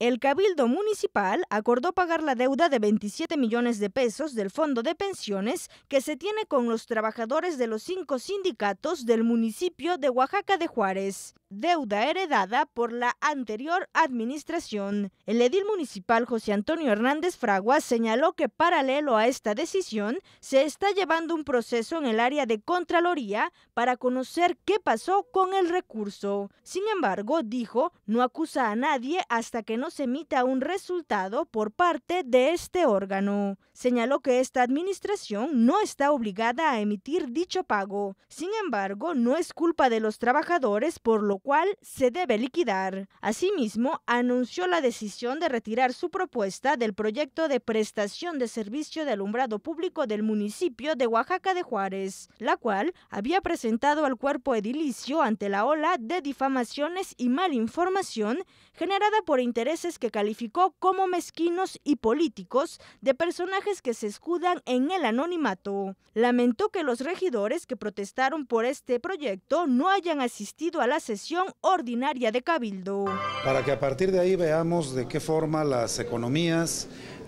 El Cabildo Municipal acordó pagar la deuda de 27 millones de pesos del Fondo de Pensiones que se tiene con los trabajadores de los cinco sindicatos del municipio de Oaxaca de Juárez deuda heredada por la anterior administración. El edil municipal José Antonio Hernández Fragua señaló que paralelo a esta decisión se está llevando un proceso en el área de Contraloría para conocer qué pasó con el recurso. Sin embargo, dijo, no acusa a nadie hasta que no se emita un resultado por parte de este órgano. Señaló que esta administración no está obligada a emitir dicho pago. Sin embargo, no es culpa de los trabajadores por lo cual se debe liquidar. Asimismo, anunció la decisión de retirar su propuesta del proyecto de prestación de servicio de alumbrado público del municipio de Oaxaca de Juárez, la cual había presentado al cuerpo edilicio ante la ola de difamaciones y malinformación generada por intereses que calificó como mezquinos y políticos de personajes que se escudan en el anonimato. Lamentó que los regidores que protestaron por este proyecto no hayan asistido a la sesión ordinaria de Cabildo. Para que a partir de ahí veamos de qué forma las economías,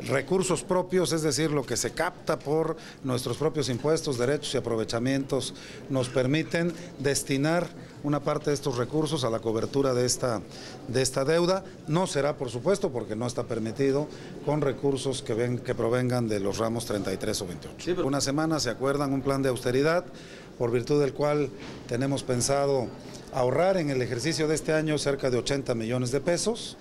recursos propios, es decir, lo que se capta por nuestros propios impuestos, derechos y aprovechamientos, nos permiten destinar una parte de estos recursos a la cobertura de esta, de esta deuda. No será, por supuesto, porque no está permitido con recursos que, ven, que provengan de los ramos 33 o 28. Una semana se acuerdan un plan de austeridad por virtud del cual tenemos pensado ahorrar en el ejercicio de este año cerca de 80 millones de pesos.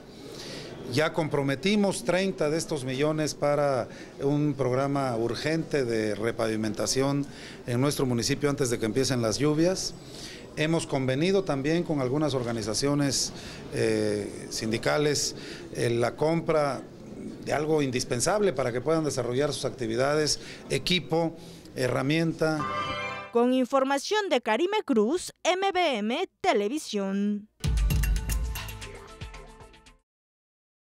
Ya comprometimos 30 de estos millones para un programa urgente de repavimentación en nuestro municipio antes de que empiecen las lluvias. Hemos convenido también con algunas organizaciones eh, sindicales eh, la compra de algo indispensable para que puedan desarrollar sus actividades, equipo, herramienta. Con información de Karime Cruz, MBM Televisión.